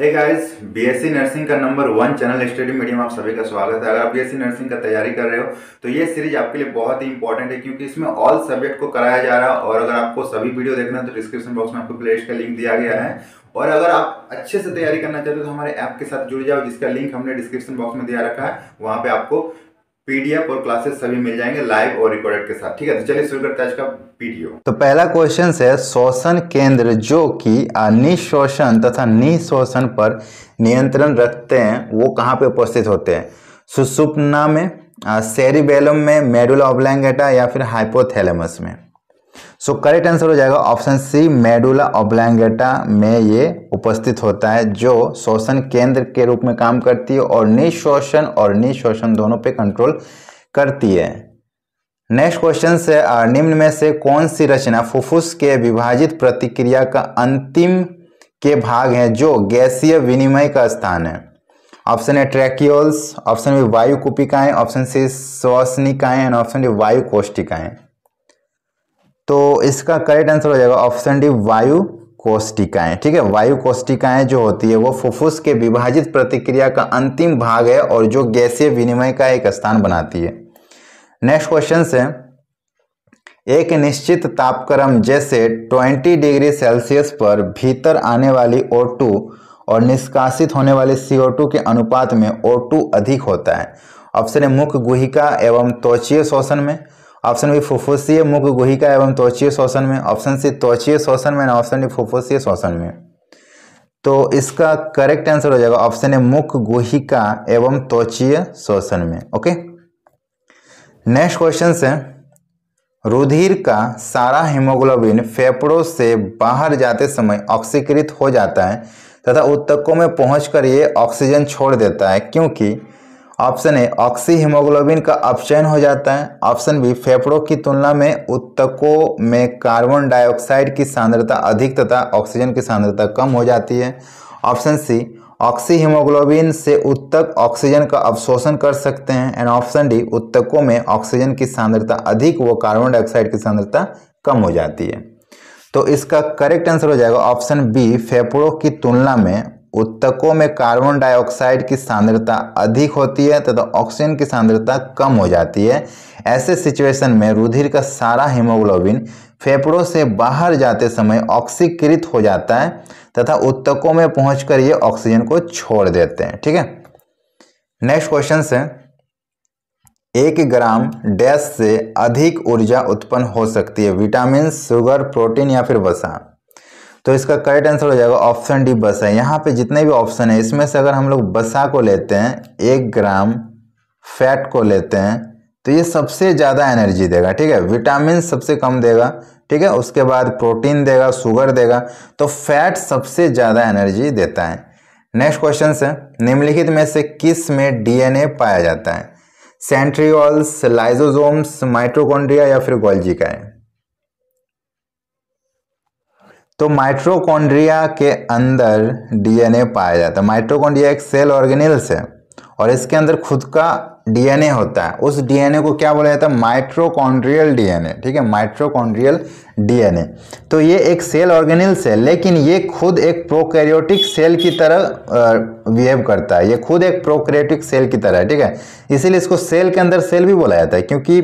हे guys BSc nursing का number one channel study medium आप सभी का स्वागत है अगर आप बीएससी नर्सिंग का तैयारी कर रहे हो तो ये सीरीज आपके लिए बहुत ही इंपॉर्टेंट है क्योंकि इसमें ऑल सब्जेक्ट को कराया जा रहा है और अगर आपको सभी वीडियो देखना है तो डिस्क्रिप्शन बॉक्स में आपको प्ले का लिंक दिया गया है और अगर आप अच्छे से तैयारी करना चाहते हो तो हमारे ऐप के साथ जुड़ जाओ जिसका लिंक हमने डिस्क्रिप्शन बॉक्स में दिया रखा है वहां पर आपको पीडीएफ और क्लासेस सभी मिल जाएंगे लाइव और रिकॉर्डेड के साथ ठीक है तो चलिए शुरू करते हैं आज का वीडियो तो पहला क्वेश्चन है शोषण केंद्र जो कि निःशोषण तथा निःशोषण पर नियंत्रण रखते हैं वो कहाँ पे उपस्थित होते हैं सुसुपना में सेरिबेलम में मेडुला ऑब्लैंगेटा या फिर हाइपोथैलेमस में सो करेक्ट आंसर हो जाएगा ऑप्शन सी मेडुला ऑब्लैंगेटा में ये उपस्थित होता है जो शोषण केंद्र के रूप में काम करती है और निःशोषण और निःशोषण दोनों पे कंट्रोल करती है नेक्स्ट क्वेश्चन से निम्न में से कौन सी रचना फुफ्फुस के विभाजित प्रतिक्रिया का अंतिम के भाग है जो गैसीय विनिमय का स्थान है option A tracheoles option B वायु कुपिकाएं ऑप्शन सी श्वसनिकाएं एंड ऑप्शन डी वायु कोष्टिकाएं तो इसका करेक्ट आंसर हो जाएगा ऑप्शन डी वायु कोष्टिकाएं ठीक है वायु कोष्टिकाएं जो होती है वो फुफ्फुस के विभाजित प्रतिक्रिया का अंतिम भाग है और जो गैसीय विनिमय का एक स्थान बनाती है नेक्स्ट क्वेश्चन से एक निश्चित तापक्रम जैसे 20 डिग्री सेल्सियस पर भीतर आने वाली O2 और निष्कासित होने वाले CO2 के अनुपात में O2 अधिक होता है ऑप्शन है मुख्य गुहिका एवं त्वचीय शोषण में ऑप्शन बी फुफ्फुसीय मुख गुहिका एवं त्वचीय श्वसन में ऑप्शन सी त्वचीय श्वसन में ऑप्शन डी फुफ्फुसीय श्वसन में तो इसका करेक्ट आंसर हो जाएगा ऑप्शन ए मुख गुहिका एवं त्वचीय श्वसन में ओके नेक्स्ट क्वेश्चन है रुधिर का सारा हीमोग्लोबिन फेफड़ों से बाहर जाते समय ऑक्सीकृत हो जाता है तथा उत्तकों में पहुंचकर ये ऑक्सीजन छोड़ देता है क्योंकि ऑप्शन ए ऑक्सी हीमोग्लोबिन का अपचयन हो जाता है ऑप्शन बी फेफड़ों की तुलना में उत्तकों में कार्बन डाइऑक्साइड की सांद्रता अधिक तथा ऑक्सीजन की सांद्रता कम हो जाती है ऑप्शन सी ऑक्सी हीमोग्लोबिन से उत्तक ऑक्सीजन का अवशोषण कर सकते हैं एंड ऑप्शन डी उत्तकों में ऑक्सीजन की सांद्रता अधिक व कार्बन डाइऑक्साइड की सांद्रता कम हो जाती है तो इसका करेक्ट आंसर हो जाएगा ऑप्शन बी फेफड़ों की तुलना में उत्तकों में कार्बन डाइऑक्साइड की सांद्रता अधिक होती है तथा तो ऑक्सीजन की सांद्रता कम हो जाती है ऐसे सिचुएशन में रुधिर का सारा हीमोग्लोबिन फेफड़ों से बाहर जाते समय ऑक्सीकृत हो जाता है तथा उत्तकों में पहुंचकर ये ऑक्सीजन को छोड़ देते हैं ठीक है नेक्स्ट क्वेश्चन से एक ग्राम डैश से अधिक ऊर्जा उत्पन्न हो सकती है विटामिन शुगर प्रोटीन या फिर वसा तो इसका करेक्ट आंसर हो जाएगा ऑप्शन डी बसा यहाँ पे जितने भी ऑप्शन है इसमें से अगर हम लोग बसा को लेते हैं एक ग्राम फैट को लेते हैं तो ये सबसे ज़्यादा एनर्जी देगा ठीक है विटामिन सबसे कम देगा ठीक है उसके बाद प्रोटीन देगा शुगर देगा तो फैट सबसे ज़्यादा एनर्जी देता है नेक्स्ट क्वेश्चन है निम्नलिखित में से किस में डीएनए पाया जाता है सेंट्रियोल्स लाइजोजोम्स माइट्रोकॉन्ड्रिया या फिर गोल्जी का है तो माइट्रोकॉन्ड्रिया के अंदर डीएनए पाया जाता है माइट्रोकॉन्ड्रिया एक सेल ऑर्गेनिल्स है और इसके अंदर खुद का डीएनए होता है उस डीएनए को क्या बोला जाता है माइट्रोकॉन्ड्रियल डीएनए ठीक है माइट्रोकॉन्ड्रियल डीएनए तो ये एक सेल ऑर्गेनिल है लेकिन ये खुद एक प्रोकैरियोटिक सेल की तरह बिहेव करता है ये खुद एक प्रोकैरियोटिक सेल की तरह है ठीक है इसीलिए इसको सेल के अंदर सेल भी बोला जाता है क्योंकि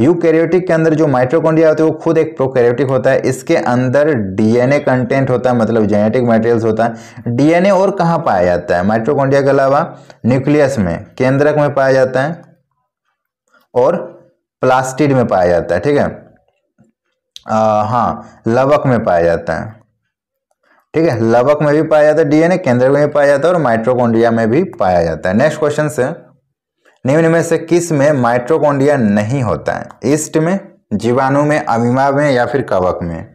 यूकैरियोटिक के अंदर जो माइट्रोकॉन्ड्रिया होते हैं वो खुद एक प्रोकैरियोटिक होता है इसके अंदर डीएनए कंटेंट होता है मतलब जेनेटिक मटेरियल्स होता है डीएनए और कहाँ पाया जाता है माइट्रोकॉन्ड्रिया के अलावा न्यूक्लियस में केंद्रक में पाया जाता है और प्लास्टिड में पाया जाता है ठीक है हाँ लवक में पाया जाता है ठीक है लवक में भी पाया जाता है डीएनए केंद्रक में भी पाया जाता है और माइट्रोकॉन्ड्रिया में भी पाया जाता है नेक्स्ट क्वेश्चन से निम्न में से किस में माइट्रोकोंडिया नहीं होता है ईस्ट में जीवाणु में अमीमा में या फिर कवक में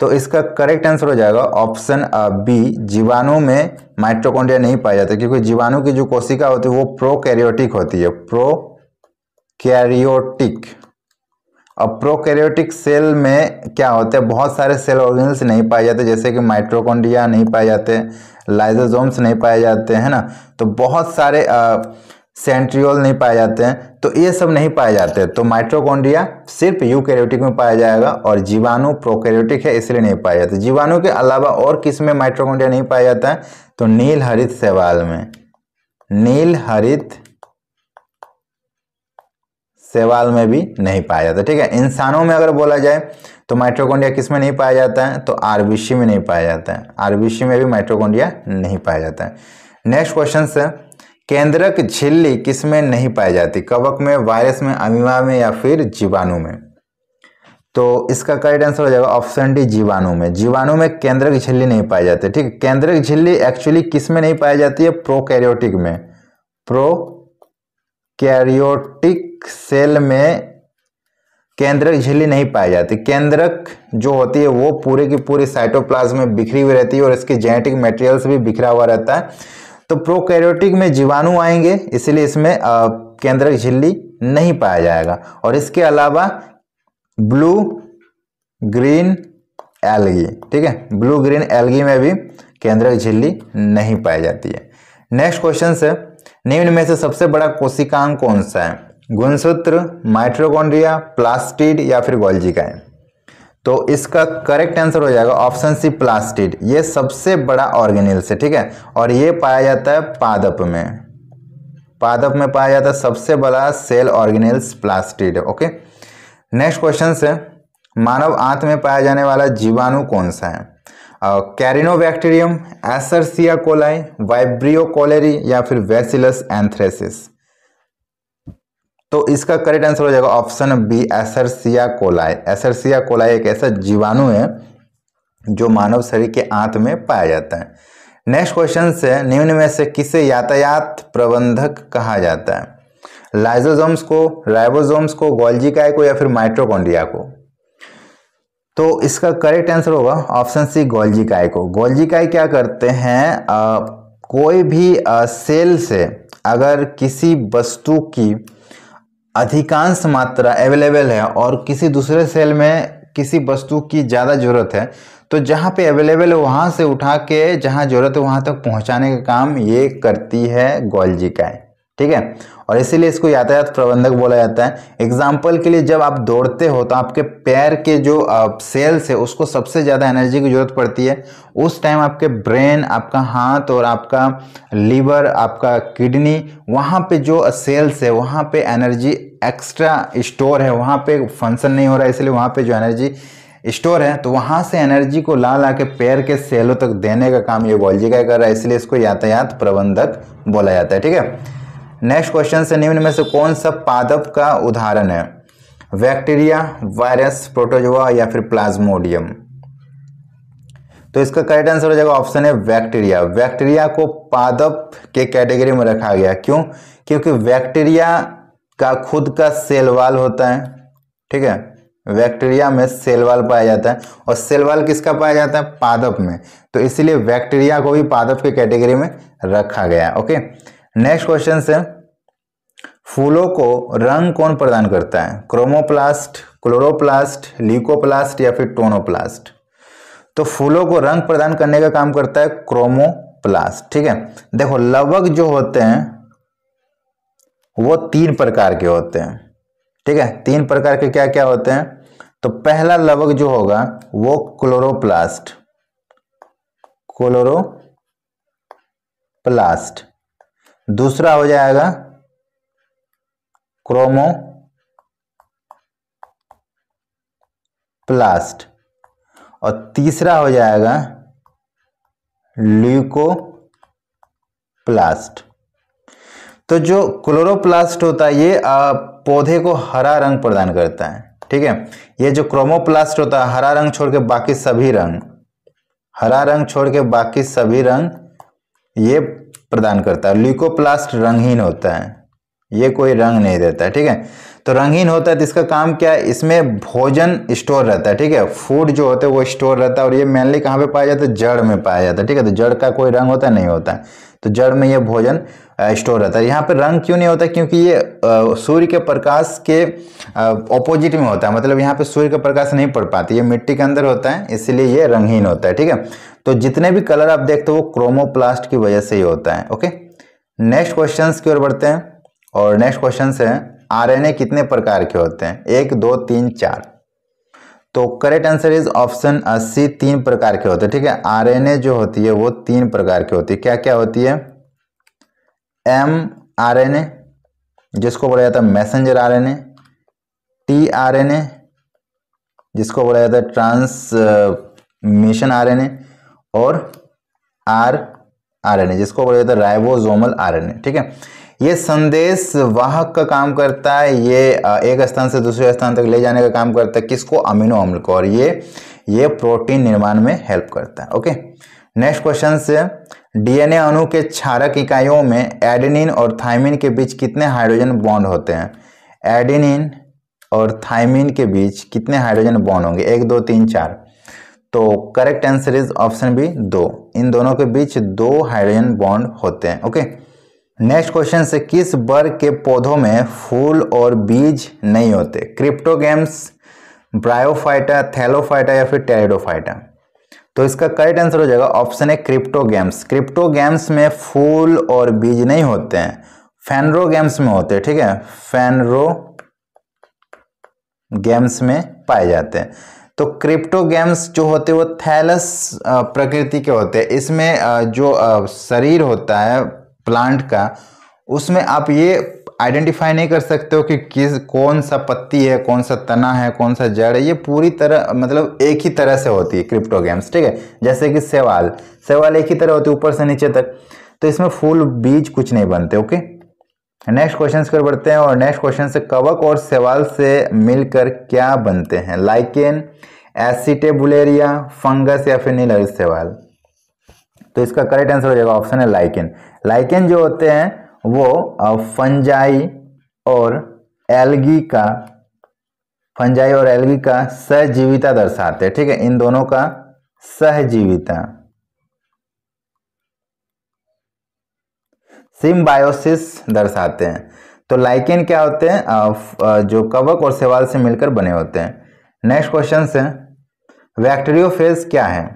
तो इसका करेक्ट आंसर हो जाएगा ऑप्शन बी जीवाणु में माइट्रोकोंडिया नहीं पाया जाता क्योंकि जीवाणु की जो कोशिका होती है वो प्रोकैरियोटिक होती है प्रोकैरियोटिक और प्रोकैरियोटिक सेल में क्या होता है बहुत सारे सेल ऑर्गेनल्स नहीं पाए जाते जैसे कि माइट्रोकोंडिया नहीं पाए जाते लाइजोजोम्स नहीं पाए जाते हैं ना तो बहुत सारे आ, सेंट्रियोल नहीं पाए जाते हैं तो ये सब नहीं पाए जाते तो माइट्रोकोंडिया सिर्फ यूकैरियोटिक में पाया जाएगा और जीवाणु प्रोकैरियोटिक है इसलिए नहीं पाया जाता जीवाणु के अलावा और किस में माइट्रोकॉन्ड्रिया नहीं पाया जाता है तो नील हरित सेवाल में नील हरित सेवाल में भी नहीं पाया जाता ठीक है इंसानों में अगर बोला जाए तो माइट्रोकोंडिया किस में नहीं पाया जाता है तो आरबीसी में नहीं पाया जाता है आरबीसी में भी माइट्रोकोंडिया नहीं पाया जाता है नेक्स्ट क्वेश्चन है केंद्रक झिल्ली किस में नहीं पाई जाती कवक में वायरस में अमीबा में या फिर जीवाणु में तो इसका करेक्ट आंसर हो जाएगा ऑप्शन डी जीवाणु में जीवाणु में केंद्रक झिल्ली नहीं पाई जाती ठीक है केंद्रक झिल्ली एक्चुअली किस में नहीं पाई जाती है प्रोकैरियोटिक में प्रोकैरियोटिक सेल में केंद्रक झिल्ली नहीं पाई जाती केंद्रक जो होती है वो पूरे की पूरी साइटोप्लाज्म में बिखरी हुई रहती है और इसके जेनेटिक मटेरियल्स भी बिखरा हुआ रहता है तो प्रोकैरियोटिक में जीवाणु आएंगे इसलिए इसमें केंद्रक झिल्ली नहीं पाया जाएगा और इसके अलावा ब्लू ग्रीन एलगी ठीक है ब्लू ग्रीन एलगी में भी केंद्रक झिल्ली नहीं पाई जाती है नेक्स्ट क्वेश्चन से निम्न में से सबसे बड़ा कोशिकांग कौन सा है गुणसूत्र माइट्रोकॉन्ड्रिया प्लास्टिड या फिर गोल्जी का है तो इसका करेक्ट आंसर हो जाएगा ऑप्शन सी प्लास्टिड ये सबसे बड़ा ऑर्गेनिल्स है ठीक है और ये पाया जाता है पादप में पादप में पाया जाता है सबसे बड़ा cell organelles plastid okay next question से मानव आंत में पाया जाने वाला जीवाणु कौन सा है Corynebacterium Escherichia coli Vibrio cholerae या फिर वेसिलस एंथ्रेसिस तो इसका करेक्ट आंसर हो जाएगा option B Escherichia coli Escherichia coli एक ऐसा जीवाणु है जो मानव शरीर के आंत में पाया जाता है नेक्स्ट क्वेश्चन से निम्न में से किसे यातायात प्रबंधक कहा जाता है लाइजोजोम्स को राइबोजोम्स को गोल्जी काय को या फिर माइट्रोकोंडिया को तो इसका करेक्ट आंसर होगा ऑप्शन सी गोल्जी काय को गोल्जी काय क्या करते हैं आ, कोई भी आ, सेल से अगर किसी वस्तु की अधिकांश मात्रा अवेलेबल है और किसी दूसरे सेल में किसी वस्तु की ज़्यादा ज़रूरत है तो जहाँ पे अवेलेबल है वहाँ से उठा के जहाँ ज़रूरत है वहाँ तक पहुँचाने का काम ये करती है गोल्जी है। ठीक है और इसीलिए इसको यातायात प्रबंधक बोला जाता है एग्जाम्पल के लिए जब आप दौड़ते हो तो आपके पैर के जो सेल्स है उसको सबसे ज़्यादा एनर्जी की ज़रूरत पड़ती है उस टाइम आपके ब्रेन आपका हाथ और आपका लीवर आपका किडनी वहाँ पे जो सेल्स है वहाँ पे एनर्जी एक्स्ट्रा स्टोर है वहाँ पे फंक्शन नहीं हो रहा है इसलिए वहाँ पे जो एनर्जी स्टोर है तो वहाँ से एनर्जी को ला ला के पैर के सेलों तक देने का काम ये बॉलजी का कर रहा है इसलिए इसको यातायात प्रबंधक बोला जाता है ठीक है नेक्स्ट क्वेश्चन से निम्न में से कौन सा पादप का उदाहरण है बैक्टीरिया वायरस प्रोटोजोआ या फिर प्लाज्मोडियम तो इसका करेक्ट आंसर हो जाएगा ऑप्शन है बैक्टीरिया बैक्टीरिया को पादप के कैटेगरी में रखा गया क्यों क्योंकि बैक्टीरिया का खुद का सेल वाल होता है ठीक है बैक्टीरिया में सेल वाल पाया जाता है और सेल वाल किसका पाया जाता है पादप में तो इसलिए बैक्टीरिया को भी पादप के कैटेगरी में रखा गया ओके नेक्स्ट क्वेश्चन से फूलों को रंग कौन प्रदान करता है क्रोमोप्लास्ट क्लोरोप्लास्ट लिकोप्लास्ट या फिर टोनोप्लास्ट तो फूलों को रंग प्रदान करने का काम करता है क्रोमोप्लास्ट ठीक है देखो लवक जो होते हैं वो तीन प्रकार के होते हैं ठीक है तीन प्रकार के क्या क्या होते हैं तो पहला लवक जो होगा वो क्लोरोप्लास्ट क्लोरोप्लास्ट दूसरा हो जाएगा क्रोमो प्लास्ट और तीसरा हो जाएगा ल्यूको प्लास्ट तो जो क्लोरोप्लास्ट होता है ये पौधे को हरा रंग प्रदान करता है ठीक है ये जो क्रोमोप्लास्ट होता है हरा रंग छोड़ के बाकी सभी रंग हरा रंग छोड़ के बाकी सभी रंग ये प्रदान करता है ल्यूकोप्लास्ट रंगहीन होता है ये कोई रंग नहीं देता है ठीक है तो रंगहीन होता है तो इसका काम क्या है इसमें भोजन स्टोर रहता है ठीक है फूड जो होता है वो स्टोर रहता है और ये मेनली कहाँ पे पाया जाता है जड़ में पाया जाता है ठीक है तो जड़ का कोई रंग होता है नहीं होता है तो जड़ में ये भोजन स्टोर रहता है यहाँ पर रंग क्यों नहीं होता क्योंकि ये सूर्य के प्रकाश के ऑपोजिट में होता है मतलब यहाँ पर सूर्य का प्रकाश नहीं पड़ पाती ये मिट्टी के अंदर होता है इसलिए ये रंगहीन होता है ठीक है तो जितने भी कलर आप देखते हो वो क्रोमोप्लास्ट की वजह से ही होता है ओके नेक्स्ट क्वेश्चन की ओर बढ़ते हैं और नेक्स्ट क्वेश्चन है आरएनए कितने प्रकार के होते हैं एक दो तीन चार तो correct answer is option C तीन प्रकार के होते हैं ठीक है आर जो होती है वो तीन प्रकार की होती है क्या क्या होती है एम आर एन ए जिसको बोला जाता है messenger R N T R जिसको बोला जाता है ट्रांस मिशन आर और आर आरएनए जिसको बोला जाता है राइबोसोमल आरएनए ठीक है ये संदेश वाहक का काम करता है ये एक स्थान से दूसरे स्थान तक ले जाने का काम करता है किसको अमीनो अम्ल को और ये ये प्रोटीन निर्माण में हेल्प करता है ओके नेक्स्ट क्वेश्चन से डीएनए अणु के क्षारक इकाइयों में एडेनिन और थाइमिन के बीच कितने हाइड्रोजन बॉन्ड होते हैं एडेनिन और थाइमिन के बीच कितने हाइड्रोजन बॉन्ड होंगे एक दो तीन चार तो correct answer is option B दो इन दोनों के बीच दो हाइड्रोजन बॉन्ड होते हैं ओके नेक्स्ट क्वेश्चन से किस वर्ग के पौधों में फूल और बीज नहीं होते क्रिप्टोगेम्स ब्रायोफाइटा थैलोफाइटा या फिर टेरिडोफाइटा तो इसका करेक्ट आंसर हो जाएगा ऑप्शन ए क्रिप्टोगेम्स क्रिप्टोगेम्स में फूल और बीज नहीं होते हैं फैनरोगेम्स में होते हैं ठीक है फैनरो गेम्स में पाए जाते हैं तो क्रिप्टो गेम्स जो होते हैं वो थैलस प्रकृति के होते हैं इसमें जो शरीर होता है प्लांट का उसमें आप ये आइडेंटिफाई नहीं कर सकते हो कि किस कौन सा पत्ती है कौन सा तना है कौन सा जड़ है ये पूरी तरह मतलब एक ही तरह से होती है क्रिप्टो गेम्स ठीक है जैसे कि सेवाल सेवाल एक ही तरह होती है ऊपर से नीचे तक तो इसमें फूल बीज कुछ नहीं बनते ओके नेक्स्ट क्वेश्चन की ओर बढ़ते हैं और नेक्स्ट क्वेश्चन से कवक और सेवाल से मिलकर क्या बनते हैं लाइकेन एसिटेबुलेरिया फंगस या फिर नीलर सेवाल तो इसका करेक्ट आंसर हो जाएगा ऑप्शन है लाइकेन लाइकेन जो होते हैं वो फंजाई और एल्गी का फंजाई और एल्गी का सहजीविता दर्शाते हैं ठीक है इन दोनों का सहजीविता सिम्बायोसिस दर्शाते हैं तो लाइकेन क्या होते हैं जो कवक और सेवाल से मिलकर बने होते हैं नेक्स्ट क्वेश्चन है फेज क्या है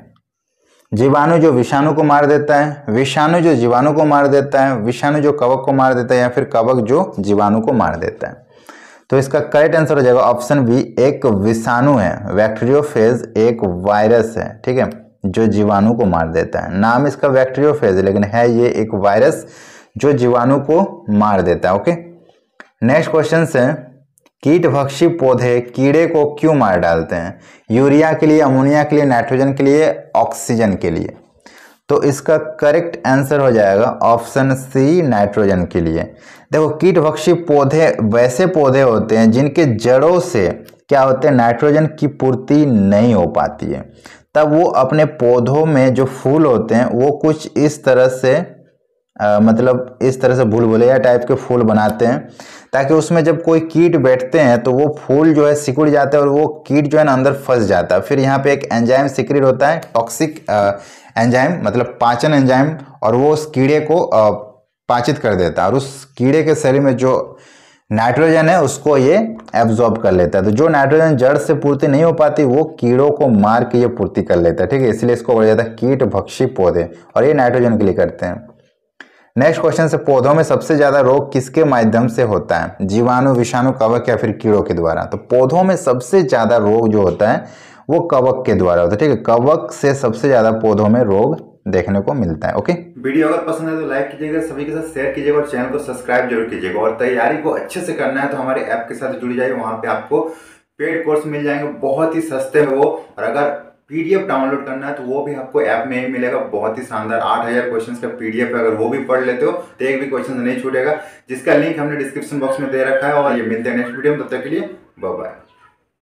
जीवाणु जो विषाणु को मार देता है विषाणु जो जीवाणु को मार देता है विषाणु जो कवक को मार देता है या फिर कवक जो जीवाणु को मार देता है तो इसका करेक्ट आंसर हो जाएगा ऑप्शन बी एक विषाणु है फेज एक वायरस है ठीक है जो जीवाणु को मार देता है नाम इसका फेज लेकिन है ये एक वायरस जो जीवाणु को मार देता है ओके नेक्स्ट क्वेश्चन है कीट भक्षी पौधे कीड़े को क्यों मार डालते हैं यूरिया के लिए अमोनिया के लिए नाइट्रोजन के लिए ऑक्सीजन के लिए तो इसका करेक्ट आंसर हो जाएगा ऑप्शन सी नाइट्रोजन के लिए देखो कीट भक्षी पौधे वैसे पौधे होते हैं जिनके जड़ों से क्या होते हैं नाइट्रोजन की पूर्ति नहीं हो पाती है तब वो अपने पौधों में जो फूल होते हैं वो कुछ इस तरह से आ, मतलब इस तरह से भूल भुलैया टाइप के फूल बनाते हैं ताकि उसमें जब कोई कीट बैठते हैं तो वो फूल जो है सिकुड़ जाता है और वो कीट जो है ना अंदर फंस जाता है फिर यहाँ पे एक एंजाइम सिक्रिट होता है टॉक्सिक एंजाइम मतलब पाचन एंजाइम और वो उस कीड़े को आ, पाचित कर देता है और उस कीड़े के शरीर में जो नाइट्रोजन है उसको ये एब्जॉर्ब कर लेता है तो जो नाइट्रोजन जड़ से पूर्ति नहीं हो पाती वो कीड़ों को मार के ये पूर्ति कर लेता है ठीक है इसलिए इसको बोला जाता है कीट भक्षी पौधे और ये नाइट्रोजन के लिए करते हैं नेक्स्ट क्वेश्चन से पौधों में सबसे ज़्यादा रोग किसके माध्यम से होता है जीवाणु विषाणु कवक या फिर कीड़ों के द्वारा तो पौधों में सबसे ज़्यादा रोग जो होता है वो कवक के द्वारा होता है ठीक है कवक से सबसे ज़्यादा पौधों में रोग देखने को मिलता है ओके वीडियो अगर पसंद है तो लाइक कीजिएगा सभी के साथ शेयर कीजिएगा और चैनल को सब्सक्राइब जरूर कीजिएगा और तैयारी को अच्छे से करना है तो हमारे ऐप के साथ जुड़ी जाएगी वहां पे आपको पेड कोर्स मिल जाएंगे बहुत ही सस्ते में वो और अगर पीडीएफ डाउनलोड करना है तो वो भी आपको ऐप में ही मिलेगा बहुत ही शानदार आठ हज़ार क्वेश्चन का पीडीएफ अगर वो भी पढ़ लेते हो तो एक भी क्वेश्चन नहीं छूटेगा जिसका लिंक हमने डिस्क्रिप्शन बॉक्स में दे रखा है और ये मिलते हैं नेक्स्ट वीडियो में तब तक के लिए बाय